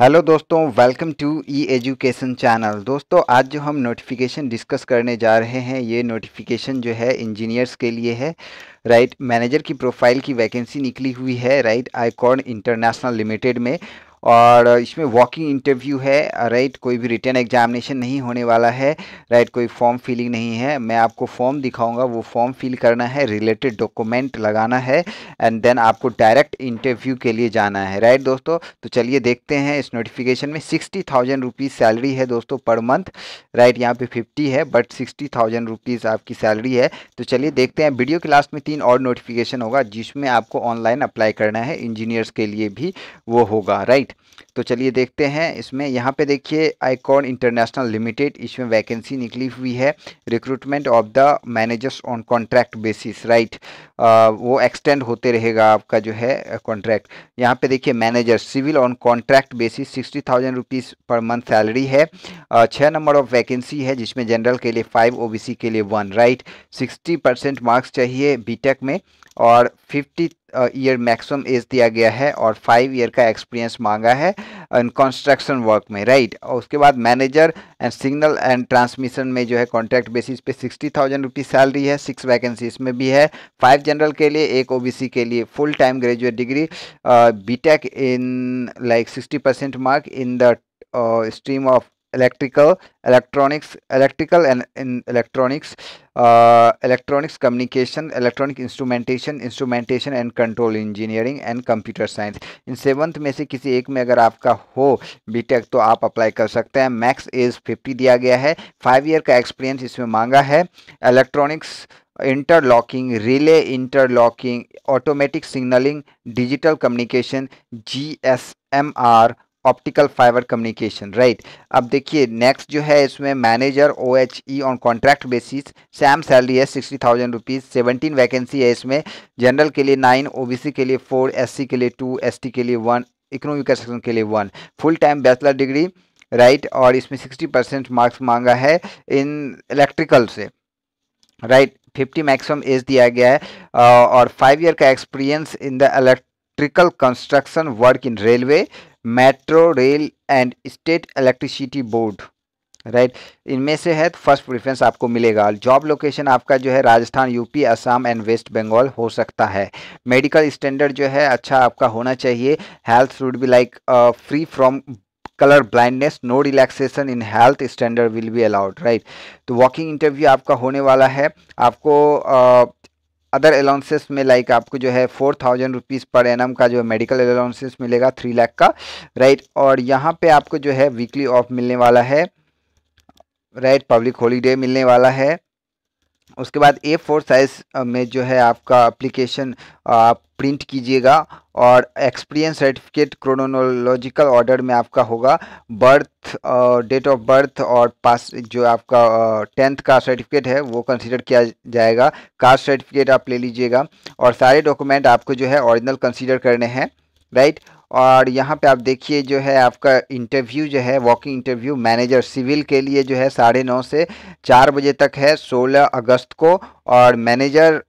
Hello दोस्तों welcome to E education channel दोस्तों आज जो हम नोटिफिकेशन डिस्कस करने जा रहे हैं ये नोटिफिकेशन जो है इंजीनियर्स के लिए है राइट मैनेजर की प्रोफाइल की वैकेंसी निकली हुई है राइट आईकॉन इंटरनेशनल लिमिटेड में और इसमें वॉकिंग इंटरव्यू है राइट कोई भी रिटर्न एग्जामिनेशन नहीं होने वाला है राइट कोई फॉर्म फिलिंग नहीं है मैं आपको फॉर्म दिखाऊंगा वो फॉर्म फिल करना है रिलेटेड डॉक्यूमेंट लगाना है एंड देन आपको डायरेक्ट इंटरव्यू के लिए जाना है राइट दोस्तों तो चलिए देखते हैं इस नोटिफिकेशन में सिक्सटी थाउजेंड रुपीज़ सैलरी है दोस्तों पर मंथ राइट यहाँ पर फिफ्टी है बट सिक्सटी थाउजेंड रुपीज़ आपकी सैलरी है तो चलिए देखते हैं वीडियो के लास्ट में तीन और नोटिफिकेशन होगा जिसमें आपको ऑनलाइन अप्लाई करना है इंजीनियर्स के लिए भी वो होगा राइट राइट तो चलिए देखते हैं इसमें यहाँ पे देखिए आईकॉन इंटरनेशनल लिमिटेड इसमें वैकेंसी निकली हुई है recruitment of the managers on contract basis right वो एक्सटेंड होते रहेगा आपका जो है कॉन्ट्रैक्ट यहाँ पे देखिए manager civil on contract basis sixty thousand rupees per month salary है छः नंबर ऑफ वैकेंसी है जिसमें जनरल के लिए फाइव ओ के लिए वन राइट सिक्सटी मार्क्स चाहिए बी में और फिफ्टी ईयर मैक्सिमम एज दिया गया है और फाइव ईयर का एक्सपीरियंस मांगा है इन कंस्ट्रक्शन वर्क में राइट right? और उसके बाद manager and signal and transmission में जो है कॉन्ट्रैक्ट बेसिस पे सिक्सटी थाउजेंड रुपीज़ सैलरी है सिक्स वैकेंसी इसमें भी है फाइव जनरल के लिए एक ओबीसी के लिए full time graduate degree be in like sixty percent mark in the stream of electrical electronics electrical and electronics electronics communication electronic instrumentation instrumentation and control engineering and computer science in seventh में से किसी एक में अगर आपका हो BTech तो आप अप्लाई कर सकते हैं मैक्स एज फिफ्टी दिया गया है फाइव ईयर का एक्सपीरियंस इसमें मांगा है electronics interlocking relay interlocking automatic signalling digital communication जी ऑप्टिकल फाइबर कम्युनिकेशन राइट अब देखिए नेक्स्ट जो है इसमें manager O H E on contract basis same salary है sixty thousand rupees seventeen vacancy है इसमें जनरल के लिए नाइन ओ बी सी के लिए फोर एस सी के लिए टू एस टी के लिए वन इकोनॉमिक सेक्शन के लिए one full time bachelor degree right और इसमें सिक्सटी परसेंट मार्क्स मांगा है इन इलेक्ट्रिकल से राइट फिफ्टी मैक्सिमम एज दिया गया है और फाइव ईयर का experience in the electrical construction work in railway metro rail and state electricity board right इनमें से है फर्स्ट तो प्रेफरेंस आपको मिलेगा जॉब लोकेशन आपका जो है Rajasthan UP Assam and West Bengal हो सकता है मेडिकल स्टैंडर्ड जो है अच्छा आपका होना चाहिए health should be like free from colour blindness no relaxation in health standard will be allowed right तो वॉकिंग इंटरव्यू आपका होने वाला है आपको uh, अदर अलाउंसेस में लाइक आपको जो है four thousand rupees per annum का जो है मेडिकल अलाउंसेस मिलेगा थ्री लाख का राइट और यहाँ पे आपको जो है वीकली ऑफ मिलने वाला है राइट पब्लिक हॉलीडे मिलने वाला है उसके बाद ए फोर साइज में जो है आपका अप्लीकेशन आप प्रिंट कीजिएगा और एक्सपीरियंस सर्टिफिकेट क्रोनोलॉजिकल ऑर्डर में आपका होगा बर्थ डेट ऑफ बर्थ और पास जो आपका टेंथ का सर्टिफिकेट है वो कंसीडर किया जाएगा कास्ट सर्टिफिकेट आप ले लीजिएगा और सारे डॉक्यूमेंट आपको जो है ओरिजिनल कंसीडर करने हैं राइट right? और यहाँ पे आप देखिए जो है आपका इंटरव्यू जो है वॉकिंग इंटरव्यू मैनेजर सिविल के लिए जो है साढ़े नौ से चार बजे तक है सोलह अगस्त को और मैनेजर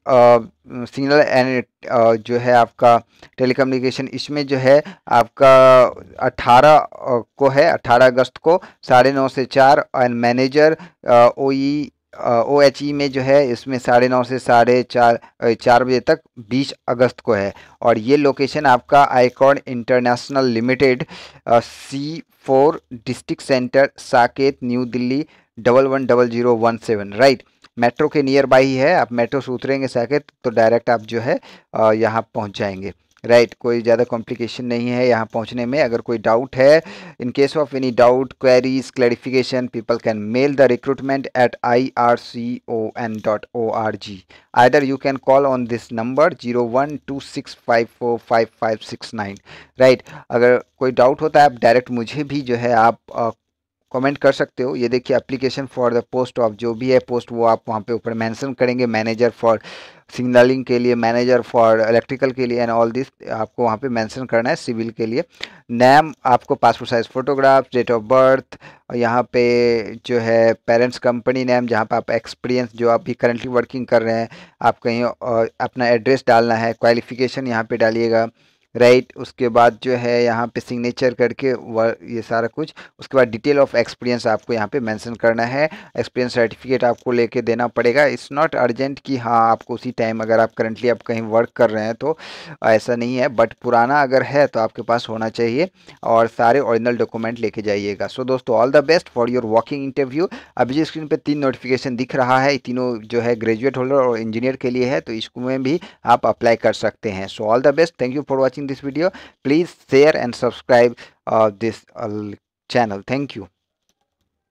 सिग्नल एंड जो है आपका टेलीकम्युनिकेशन इसमें जो है आपका अट्ठारह को है अट्ठारह अगस्त को साढ़े नौ से चार and manager O E O H E में जो है इसमें साढ़े नौ से साढ़े चार चार बजे तक बीस अगस्त को है और ये लोकेशन आपका आईकॉन International Limited C four district centre Saket New Delhi double one double zero one seven right metro के नियर बाई ही है आप मेट्रो से उतरेंगे साकेत तो डायरेक्ट आप जो है यहाँ पहुँच जाएंगे राइट right, कोई ज़्यादा कॉम्प्लिकेशन नहीं है यहाँ पहुँचने में अगर कोई डाउट है in case of any doubt queries clarification people can mail the recruitment at I R C O N dot O R G either you can call on this number zero one two six five four five five six nine right अगर कोई doubt होता है आप direct मुझे भी जो है आप कमेंट कर सकते हो ये देखिए application for the post of जो भी है पोस्ट वो आप वहाँ पे ऊपर मेंशन करेंगे मैनेजर फॉर सिग्नलिंग के लिए मैनेजर फॉर इलेक्ट्रिकल के लिए एंड ऑल दिस आपको वहाँ पे मेंशन करना है सिविल के लिए नेम आपको passport size photograph date of birth और यहाँ पे जो है पेरेंट्स कंपनी नेम जहाँ पे आप एक्सपीरियंस जो आप भी करंटली वर्किंग कर रहे हैं आप कहीं अपना एड्रेस डालना है क्वालिफिकेशन यहाँ पर डालिएगा राइट उसके बाद जो है यहाँ पे सिग्नेचर करके ये सारा कुछ उसके बाद डिटेल ऑफ एक्सपीरियंस आपको यहाँ पे मेंशन करना है एक्सपीरियंस सर्टिफिकेट आपको लेके देना पड़ेगा इट्स नॉट अर्जेंट कि हाँ आपको उसी टाइम अगर आप करंटली आप कहीं वर्क कर रहे हैं तो ऐसा नहीं है बट पुराना अगर है तो आपके पास होना चाहिए और सारे ऑरिजिनल डॉक्यूमेंट लेके जाइएगा सो so, दोस्तों all the best for your walking interview अभी जो स्क्रीन पर तीन नोटिफिकेशन दिख रहा है तीनों जो है ग्रेजुएट होल्डर और इंजीनियर के लिए है तो इसमें भी आप अप्लाई कर सकते हैं so all the best thank you for watching this video please share and subscribe uh, this uh, channel thank you